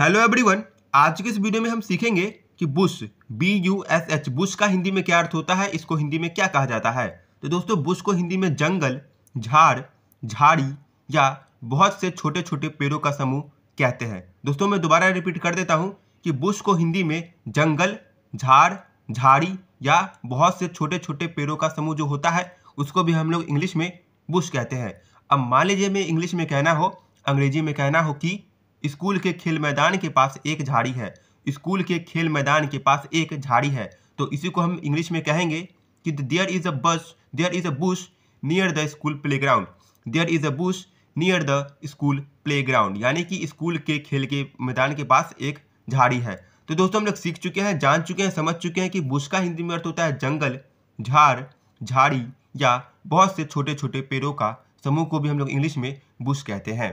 hello everyone आज के इस वीडियो में हम सीखेंगे कि bush B U S H bush का हिंदी में क्या अर्थ होता है इसको हिंदी में क्या कहा जाता है तो दोस्तों बुश को हिंदी में जंगल झाड़ झाड़ी या बहुत से छोटे छोटे पेड़ों का समूह कहते हैं दोस्तों मैं दोबारा रिपीट कर देता हूँ कि बुश को हिंदी में जंगल झाड़ झाड़ी या बहुत से छोटे छोटे पेड़ों का समूह जो होता है उसको भी हम लोग इंग्लिश में बुश कहते हैं अब मान लीजिए मैं इंग्लिश में कहना हो अंग्रेजी में कहना हो कि स्कूल के खेल मैदान के पास एक झाड़ी है स्कूल के खेल मैदान के पास एक झाड़ी है तो इसी को हम इंग्लिश में कहेंगे कि there is a bus there is a bush near the school playground there is a bush near the school playground यानी कि स्कूल के खेल के मैदान के पास एक झाड़ी है तो दोस्तों हम लोग सीख चुके हैं जान चुके हैं समझ चुके हैं कि बुश का हिंदी में अर्थ होता है जंगल झाड़ झाड़ी या बहुत से छोटे छोटे पेड़ों का समूह को भी हम लोग इंग्लिश में बुश कहते हैं